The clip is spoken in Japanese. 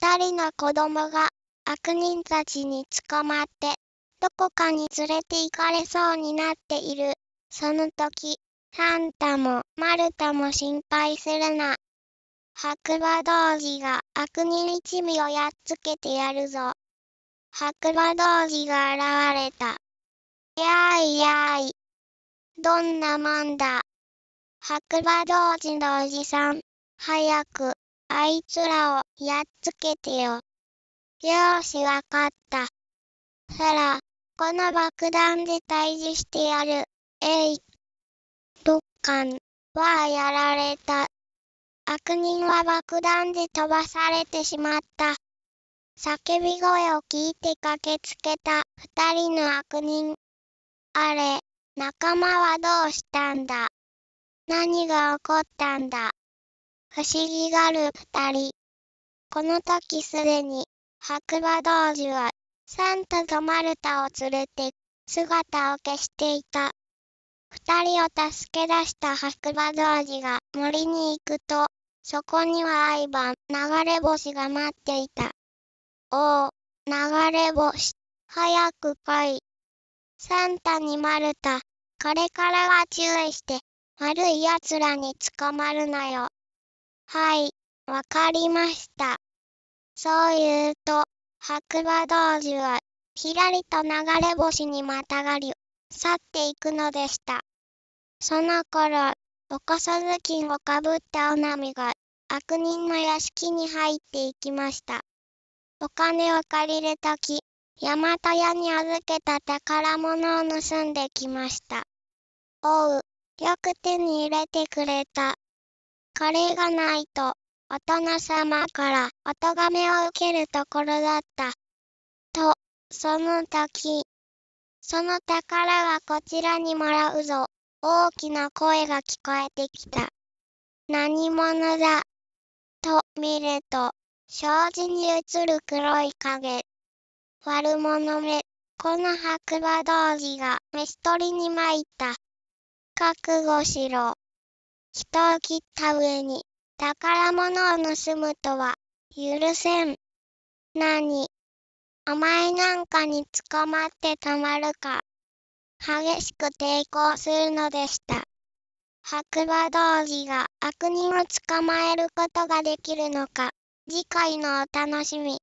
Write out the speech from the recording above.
二人の子供が悪人たちに捕まって、どこかに連れて行かれそうになっている。その時、サンタもマルタも心配するな。白馬童子が悪人一味をやっつけてやるぞ。白馬童子が現れた。やーいやーい。どんなもんだ。白馬童子のおじさん、早く、あいつらをやっつけてよ。よーしわかった。さら、この爆弾で退治してやる。えい。ドッカンはやられた。悪人は爆弾で飛ばされてしまった。叫び声を聞いて駆けつけた二人の悪人。あれ、仲間はどうしたんだ何が起こったんだ不思議がる二人。この時すでに、白馬道士は、サンタとマルタを連れて、姿を消していた。二人を助け出した白馬道士が森に行くと、そこには毎晩流れ星が待っていた。おお、流れ星、早く来い。サンタにマルタ、これからは注意して、悪い奴らに捕まるなよ。はい、わかりました。そう言うと、白馬道樹は、ひらりと流れ星にまたがり、去っていくのでした。その頃、おこそずきんをかぶったおなみが、悪人の屋敷に入っていきました。お金を借りるとき、大和屋に預けた宝物を盗んできました。おう、よく手に入れてくれた。カレーがないと、お殿様からお咎めを受けるところだった。と、その時、その宝はこちらにもらうぞ。大きな声が聞こえてきた。何者だと見ると、障子に映る黒い影。悪者め、この白馬道士が飯取りに参った。覚悟しろ。人を切った上に宝物を盗むとは許せん。何甘いなんかに捕まってたまるか。激しく抵抗するのでした。白馬道士が悪人を捕まえることができるのか。次回のお楽しみ。